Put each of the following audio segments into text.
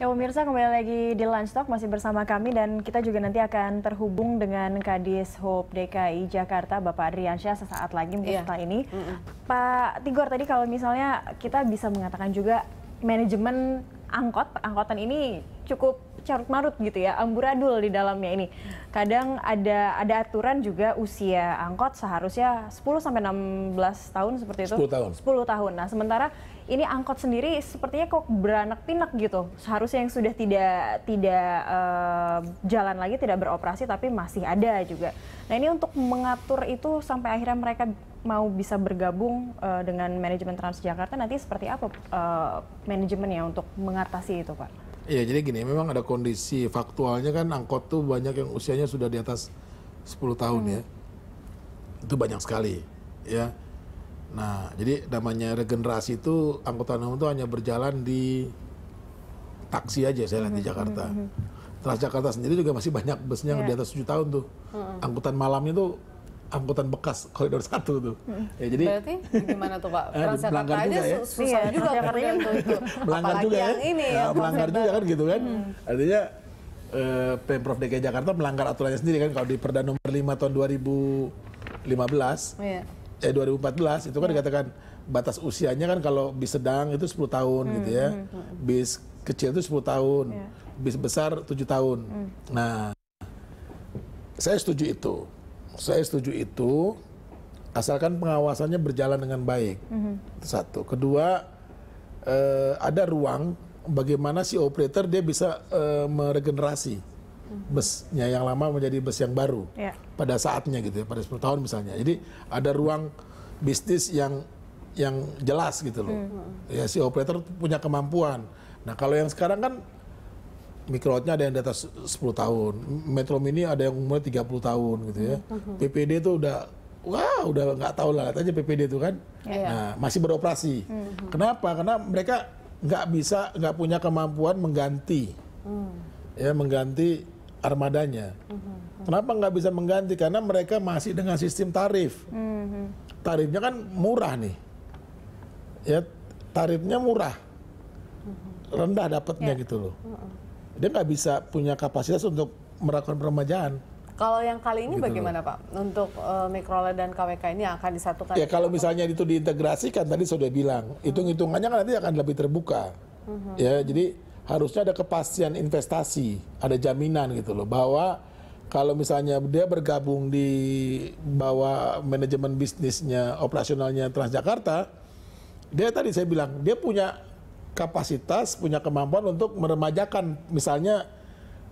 Ya pemirsa kembali lagi di Lunch Talk masih bersama kami dan kita juga nanti akan terhubung dengan Kadis Hope DKI Jakarta Bapak Adriansyah sesaat lagi mungkin yeah. setelah ini. Mm hmm Pak Tigor tadi kalau misalnya kita bisa mengatakan juga manajemen angkot angkotan ini cukup carut marut gitu ya, amburadul di dalamnya ini. Kadang ada ada aturan juga usia angkot seharusnya 10 sampai 16 tahun seperti itu. 10 tahun. 10 tahun. Nah, sementara ini angkot sendiri sepertinya kok beranak pinak gitu. Seharusnya yang sudah tidak tidak uh, jalan lagi, tidak beroperasi tapi masih ada juga. Nah, ini untuk mengatur itu sampai akhirnya mereka mau bisa bergabung uh, dengan manajemen Transjakarta nanti seperti apa uh, manajemennya untuk mengatasi itu, Pak? Iya, jadi gini, memang ada kondisi faktualnya kan angkot tuh banyak yang usianya sudah di atas 10 tahun ya. hmm. ya. Itu banyak sekali, ya. Nah, jadi namanya regenerasi itu angkutan umum itu hanya berjalan di taksi aja saya lihat di hmm, Jakarta. Hmm, hmm, Transjakarta sendiri juga masih banyak busnya yeah. di iya. atas 7 tahun tuh. Angkutan malamnya tuh angkutan bekas koridor satu tuh. Hmm. Ya, jadi berarti gimana tuh Pak? Transjakarta eh, aja juga, ya. susah iya, juga katanya itu. Melanggar juga ya. yang ya. ini ya, nah, melanggar juga kan gitu kan. Hmm. Artinya eh, Pemprov DKI Jakarta melanggar aturannya sendiri kan kalau di Perda nomor 5 tahun 2015 Iya. eh 2014 itu kan hmm. dikatakan batas usianya kan kalau bis sedang itu 10 tahun hmm. gitu ya. Hmm. hmm, hmm. Bis kecil itu 10 tahun. Yeah. Bis besar 7 tahun. Hmm. Nah, saya setuju itu saya setuju itu asalkan pengawasannya berjalan dengan baik. Mm-hmm. satu. Kedua, eh, ada ruang bagaimana si operator dia bisa eh, meregenerasi mhm. busnya yang lama menjadi bus yang baru yeah. pada saatnya gitu ya, pada 10 tahun misalnya. Jadi ada ruang bisnis yang yang jelas gitu loh. Mm-hmm. Ya si operator punya kemampuan. Nah, kalau yang sekarang kan Mikrotnya ada yang di atas 10 tahun, metro mini ada yang umurnya 30 tahun gitu ya. Mhm, mhm. PPD itu udah wah udah nggak tahu lah, lihat aja PPD itu kan. Iya. Nah, masih beroperasi. Mhm. Kenapa? Karena mereka nggak bisa nggak punya kemampuan mengganti. Ya, mengganti armadanya. Kenapa nggak bisa mengganti? Karena mereka masih dengan sistem tarif. Tarifnya kan murah nih. Ya, tarifnya murah. Rendah dapatnya ya. gitu loh dia nggak bisa punya kapasitas untuk merakon peremajaan. Kalau yang kali ini gitu bagaimana Pak untuk e, eh, Mikrola dan KWK ini akan disatukan? Ya kalau misalnya itu diintegrasikan tadi sudah bilang hmm. hitung-hitungannya kan nanti akan lebih terbuka. Hmm. Ya jadi harusnya ada kepastian investasi, ada jaminan gitu loh bahwa kalau misalnya dia bergabung di bawah manajemen bisnisnya operasionalnya Transjakarta, dia tadi saya bilang dia punya kapasitas, punya kemampuan untuk meremajakan misalnya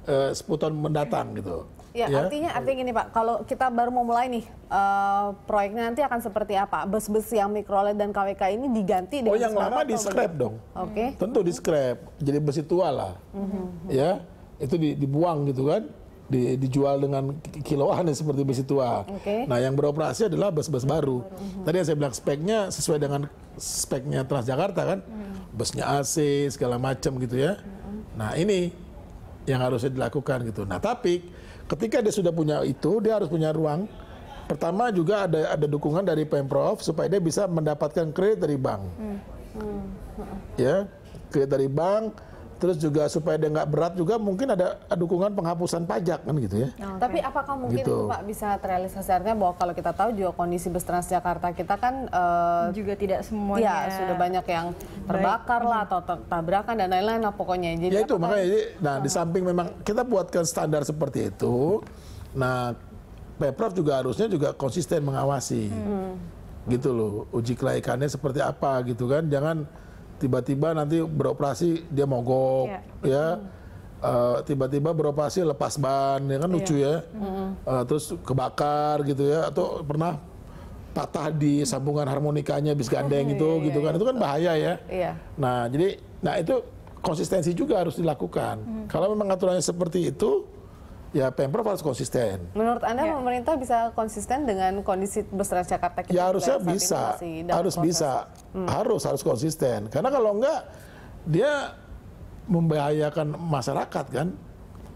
eh, uh, 10 mendatang gitu. Ya, ya artinya artinya gini Pak, kalau kita baru mau mulai nih uh, proyeknya nanti akan seperti apa? Bus-bus yang mikrolet dan KWK ini diganti oh, dengan Oh yang lama di scrap dong. Oke. Okay. Hmm. Tentu di scrap, jadi besi tua lah. Mm-hmm. Ya, itu dibuang gitu kan, di, dijual dengan kiloan ya, seperti besi tua. Okay. Nah yang beroperasi adalah bus-bus baru. hmm Tadi yang saya bilang speknya sesuai dengan speknya Transjakarta kan. hmm busnya AC segala macam gitu ya. Nah ini yang harusnya dilakukan gitu. Nah tapi ketika dia sudah punya itu dia harus punya ruang. Pertama juga ada ada dukungan dari pemprov supaya dia bisa mendapatkan kredit dari bank. Hmm. Hmm. Ya kredit dari bank Terus juga supaya dia nggak berat juga mungkin ada dukungan penghapusan pajak kan gitu ya. Okay. Tapi apakah mungkin gitu. Pak bisa terrealisasi artinya bahwa kalau kita tahu juga kondisi bus Transjakarta kita kan uh, juga tidak semuanya ya, sudah banyak yang terbakar Baik. lah atau tabrakan dan lain-lain lah pokoknya. Jadi ya itu makanya jadi nah oh. di samping memang kita buatkan standar seperti itu. Nah, Pemprov juga harusnya juga konsisten mengawasi. Hmm. Gitu loh, uji kelaikannya seperti apa gitu kan. Jangan tiba-tiba nanti beroperasi dia mogok yeah. ya hmm. eh, tiba-tiba uh, beroperasi lepas ban ya kan yeah. lucu ya uh, terus kebakar gitu ya atau pernah patah di sambungan harmonikanya bis gandeng iya, iya, gitu gitu kan itu kan bahaya ya yeah. nah jadi nah itu konsistensi juga harus dilakukan mm kalau memang aturannya seperti itu ya Pemprov harus konsisten. Menurut Anda ya. pemerintah bisa konsisten dengan kondisi besar Jakarta kita? Ya harusnya bisa. Harus proses. bisa. Hmm. Harus harus konsisten. Karena kalau enggak dia membahayakan masyarakat kan.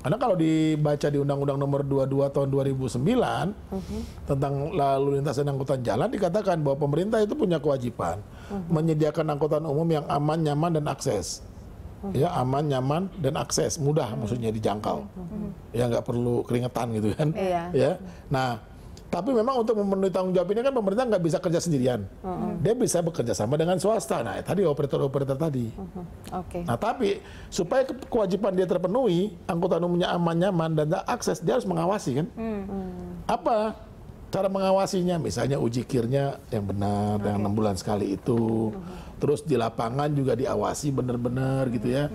Karena kalau dibaca di Undang-Undang Nomor 22 Tahun 2009 uh -huh. tentang lalu lintas dan angkutan jalan dikatakan bahwa pemerintah itu punya kewajiban uh mhm. -huh. menyediakan angkutan umum yang aman, nyaman dan akses ya aman nyaman dan akses mudah maksudnya dijangkau ya nggak perlu keringetan gitu kan iya. ya nah tapi memang untuk memenuhi tanggung jawab ini kan pemerintah nggak bisa kerja sendirian dia bisa bekerja sama dengan swasta nah tadi operator-operator tadi okay. nah tapi supaya kewajiban dia terpenuhi angkutan umumnya aman nyaman dan akses dia harus mengawasi kan apa cara mengawasinya misalnya uji kirnya yang benar okay. yang enam bulan sekali itu terus di lapangan juga diawasi benar-benar gitu ya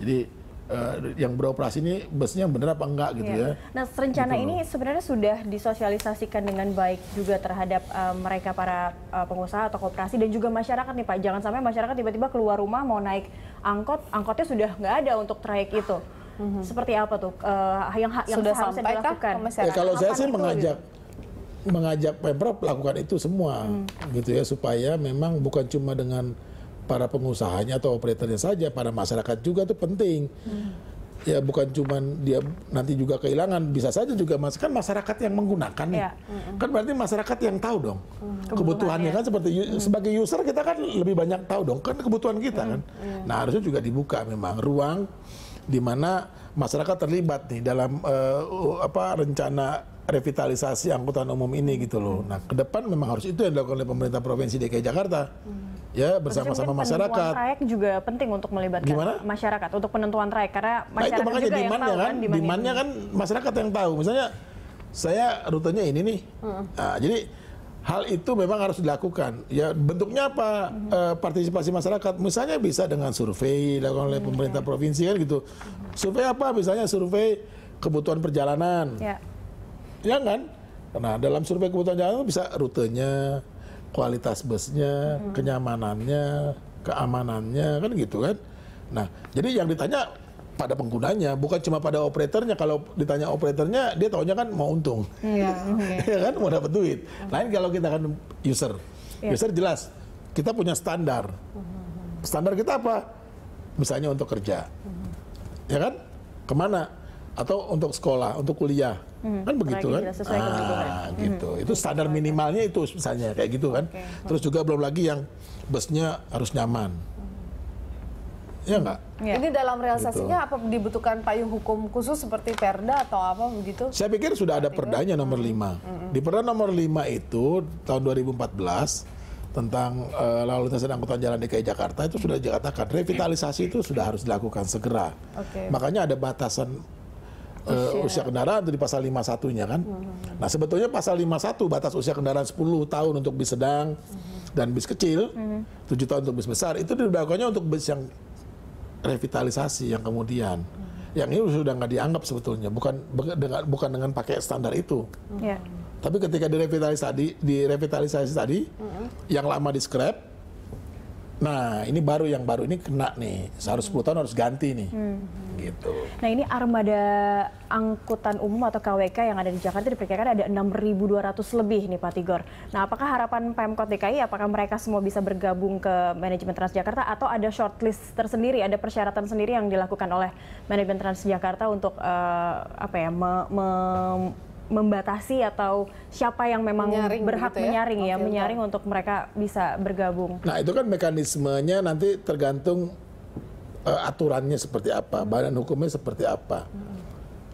jadi Uh, yang beroperasi ini busnya benar apa enggak gitu yeah. ya. Nah, rencana gitu. ini sebenarnya sudah disosialisasikan dengan baik juga terhadap uh, mereka para uh, pengusaha atau kooperasi dan juga masyarakat nih Pak. Jangan sampai masyarakat tiba-tiba keluar rumah mau naik angkot, angkotnya sudah nggak ada untuk trayek itu. Mm -hmm. Seperti apa tuh uh, yang, yang sudah sampai dilakukan? Ya, kalau saya sih mengajak gitu? mengajak Pemprov lakukan itu semua hmm. gitu ya supaya memang bukan cuma dengan para pengusahanya atau operatornya saja, para masyarakat juga itu penting. Hmm. Ya bukan cuma dia nanti juga kehilangan, bisa saja juga mas kan masyarakat yang menggunakan ya. Hmm. kan berarti masyarakat yang tahu dong hmm. kebutuhannya kan seperti hmm. sebagai user kita kan lebih banyak tahu dong kan kebutuhan kita hmm. kan. Hmm. Nah harusnya juga dibuka memang ruang di mana masyarakat terlibat nih dalam uh, apa rencana revitalisasi angkutan umum ini gitu loh. Hmm. Nah, ke depan memang harus itu yang dilakukan oleh pemerintah provinsi DKI Jakarta. Hmm. Ya, bersama-sama masyarakat. Penentuan trayek juga penting untuk melibatkan Gimana? masyarakat untuk penentuan trayek karena masyarakat nah, itu juga yang tahu kan, kan kan masyarakat yang tahu. Misalnya saya rutenya ini nih. Hmm. Nah, jadi hal itu memang harus dilakukan. Ya bentuknya apa hmm e, partisipasi masyarakat? Misalnya bisa dengan survei dilakukan oleh pemerintah provinsi kan gitu. Survei apa? Misalnya survei kebutuhan perjalanan. Ya. Ya kan? Nah, dalam survei kebutuhan jalan itu bisa rutenya, kualitas busnya, hmm. kenyamanannya, keamanannya, kan gitu kan. Nah, jadi yang ditanya pada penggunanya, bukan cuma pada operatornya. Kalau ditanya operatornya, dia taunya kan mau untung. Iya, okay. ya iya kan, mau dapat duit. Lain kalau kita kan user. Yeah. User jelas, kita punya standar. Mm-hmm. Standar kita apa? Misalnya untuk kerja. Mm-hmm. Ya kan? Kemana? Atau untuk sekolah, untuk kuliah Hmm, kan begitu kan? Sesuai ah, hmm. gitu. Hmm. Itu standar minimalnya itu misalnya kayak gitu kan. Okay. Terus juga belum lagi yang busnya harus nyaman. Ya enggak? Ya. Ini dalam realisasinya gitu. apa dibutuhkan payung hukum khusus seperti Perda atau apa begitu? Saya pikir sudah ada perdanya nomor 5. Hmm. Hmm. Di Perda nomor 5 itu tahun 2014 tentang uh, lalu lintas dan angkutan jalan DKI Jakarta itu sudah dikatakan revitalisasi itu sudah harus dilakukan segera. Okay. Makanya ada batasan usia. Uh, eh, oh, usia kendaraan itu di pasal 51-nya kan. Mm-hmm. Nah, sebetulnya pasal 51 batas usia kendaraan 10 tahun untuk bis sedang mm-hmm. dan bis kecil, hmm. tujuh hmm 7 tahun untuk bis besar itu diberlakukannya untuk bis yang revitalisasi yang kemudian. mm-hmm. Yang ini sudah nggak dianggap sebetulnya, bukan dengan bukan dengan pakai standar itu. Ya. Tapi ketika direvitalisasi di direvitalisasi tadi, mm-hmm. yang lama di scrap Nah, ini baru yang baru ini kena nih. seharus 10 tahun harus ganti nih. Hmm. Gitu. Nah, ini armada angkutan umum atau KWK yang ada di Jakarta diperkirakan ada 6.200 lebih nih Pak Tigor. Nah, apakah harapan Pemkot DKI apakah mereka semua bisa bergabung ke manajemen Transjakarta atau ada shortlist tersendiri, ada persyaratan sendiri yang dilakukan oleh manajemen Transjakarta untuk uh, apa ya, me, me membatasi atau siapa yang memang menyaring gitu berhak gitu menyaring ya, okay, menyaring untuk mereka bisa bergabung. Nah, itu kan mekanismenya nanti tergantung uh, aturannya seperti apa, badan hukumnya seperti apa. Hmm.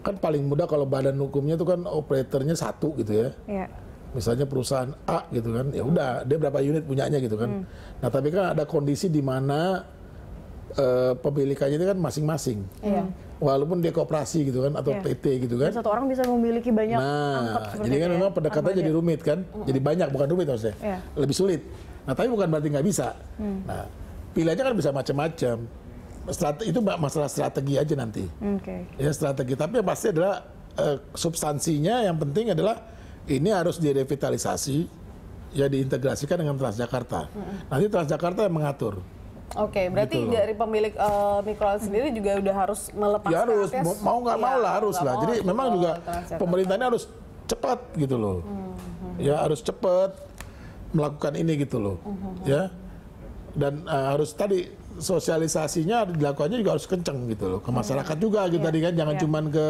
Kan paling mudah kalau badan hukumnya itu kan operatornya satu gitu ya. Yeah. Misalnya perusahaan A gitu kan, ya udah dia berapa unit punyanya gitu kan. Hmm. Nah, tapi kan ada kondisi di mana Eh, pemilikannya itu kan masing-masing. Iya. Walaupun dia kooperasi gitu kan atau iya. PT gitu kan. satu orang bisa memiliki banyak Nah, jadi kan ya. memang pendekatannya jadi rumit kan. Mm-hmm. Jadi banyak bukan rumit maksudnya. Iya. Lebih sulit. Nah, tapi bukan berarti nggak bisa. Hmm. Nah, pilihannya kan bisa macam-macam. Strate, itu masalah strategi aja nanti. Okay. Ya strategi, tapi yang pasti adalah uh, substansinya yang penting adalah ini harus direvitalisasi ya diintegrasikan dengan Transjakarta. Nanti Transjakarta yang mengatur. Oke, okay, berarti gitu dari pemilik uh, eh, mikro sendiri juga udah harus melepas ya, harus mau, mau nggak iya, mau lah harus lah. Jadi memang juga gitu kan, pemerintah ini harus cepat gitu loh. Hmm, hmm Ya hmm. harus cepat melakukan ini gitu loh. Hmm, hmm Ya. Dan uh, harus tadi sosialisasinya dilakukannya juga harus kenceng gitu loh ke masyarakat juga gitu yeah. tadi kan jangan yeah. cuman ke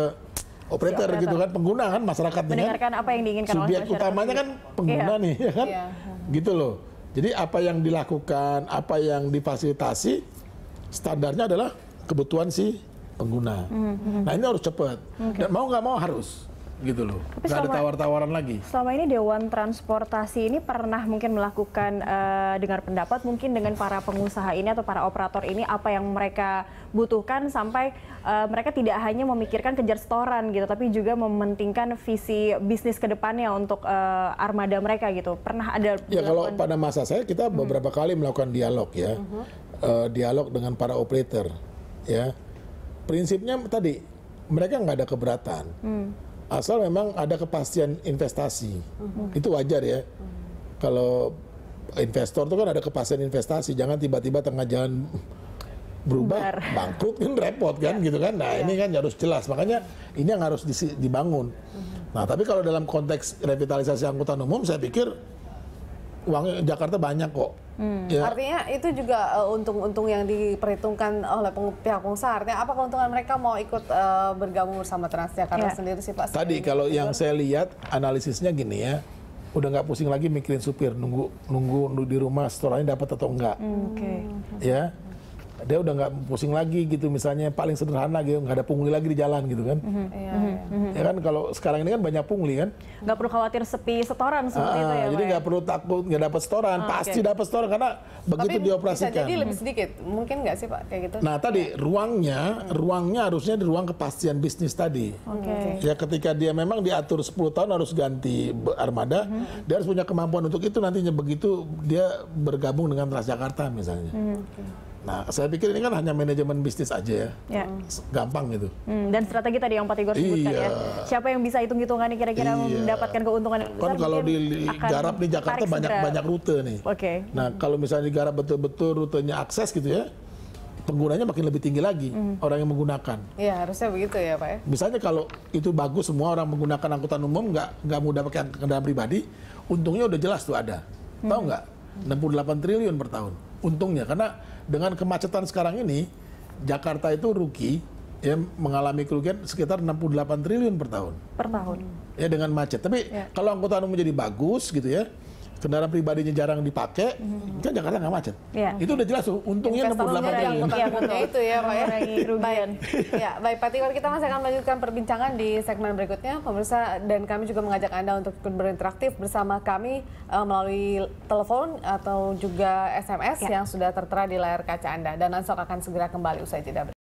operator, operator gitu kan pengguna kan masyarakat kan. mendengarkan apa yang diinginkan subyek utamanya kan pengguna iya. nih ya kan iya. gitu loh jadi apa yang dilakukan, apa yang difasilitasi, standarnya adalah kebutuhan si pengguna. Mm -hmm. Nah ini harus cepat. Okay. Dan mau nggak mau harus gitu loh. Tapi Gak ada tawar-tawaran lagi. Selama ini Dewan Transportasi ini pernah mungkin melakukan uh, dengar pendapat mungkin dengan para pengusaha ini atau para operator ini apa yang mereka butuhkan sampai uh, mereka tidak hanya memikirkan kejar setoran gitu, tapi juga mementingkan visi bisnis kedepannya untuk uh, armada mereka gitu. Pernah ada? Ya kalau pada masa saya kita hmm. beberapa kali melakukan dialog ya, uh -huh. uh, dialog dengan para operator ya. Prinsipnya tadi mereka nggak ada keberatan. Hmm asal memang ada kepastian investasi mm-hmm. itu wajar ya mm-hmm. kalau investor itu kan ada kepastian investasi jangan tiba-tiba tengah jalan berubah bangkrut kan repot kan yeah. gitu kan nah yeah. ini iya. kan harus jelas makanya ini yang harus dibangun mm-hmm. nah tapi kalau dalam konteks revitalisasi angkutan umum saya pikir uangnya Jakarta banyak kok. Hmm. Ya. Artinya itu juga untung eh, untung-untung yang diperhitungkan oleh peng pihak pengusaha. Artinya apa keuntungan mereka mau ikut uh, bergabung bersama Transjakarta ya. sendiri sih Pak? Tadi sendiri. kalau yang saya lihat analisisnya gini ya, udah nggak pusing lagi mikirin supir nunggu nunggu di rumah setelahnya dapat atau enggak. Hmm, Oke. Okay. Ya dia udah nggak pusing lagi gitu misalnya paling sederhana gitu nggak ada pungli lagi di jalan gitu kan mm-hmm. Iya, mm-hmm. Iya. mm-hmm. ya kan kalau sekarang ini kan banyak pungli kan nggak perlu khawatir sepi setoran seperti ah, itu ya jadi ya? nggak perlu takut nggak dapat setoran ah, pasti okay. dapat setoran karena begitu dioperasikan bisa jadi lebih sedikit mungkin nggak sih pak kayak gitu nah tadi ya. ruangnya mm-hmm. ruangnya harusnya di ruang kepastian bisnis tadi okay. ya ketika dia memang diatur 10 tahun harus ganti armada mm-hmm. dia harus punya kemampuan untuk itu nantinya begitu dia bergabung dengan Transjakarta misalnya mm-hmm. Nah, saya pikir ini kan hanya manajemen bisnis aja ya. ya. Gampang gitu. Hmm, dan strategi tadi yang Pak Tigor iya. sebutkan iya. ya. Siapa yang bisa hitung-hitungannya kira-kira iya. mendapatkan keuntungan yang besar? Kan kalau di garap nih Jakarta banyak-banyak rute nih. Oke. Okay. Nah, kalau misalnya digarap betul-betul rutenya akses gitu ya, penggunanya makin lebih tinggi lagi hmm. orang yang menggunakan. Iya harusnya begitu ya pak ya. Misalnya kalau itu bagus semua orang menggunakan angkutan umum nggak nggak mudah pakai kendaraan pribadi, untungnya udah jelas tuh ada, Hmm. tahu nggak? 68 triliun per tahun untungnya karena dengan kemacetan sekarang ini Jakarta itu rugi ya mengalami kerugian sekitar 68 triliun per tahun. Per tahun. Ya dengan macet. Tapi ya. kalau angkutan umum jadi bagus gitu ya, kendaraan pribadinya jarang dipakai, hmm kan Jakarta nggak macet. Ya. Itu udah jelas tuh, untungnya enam puluh delapan triliun. Yang itu ya, Pak. baik, ya, baik Pak Tigor, kita masih akan melanjutkan perbincangan di segmen berikutnya, pemirsa. Dan kami juga mengajak Anda untuk berinteraktif bersama kami uh, melalui telepon atau juga SMS ya. yang sudah tertera di layar kaca Anda. Dan langsung akan segera kembali usai jeda.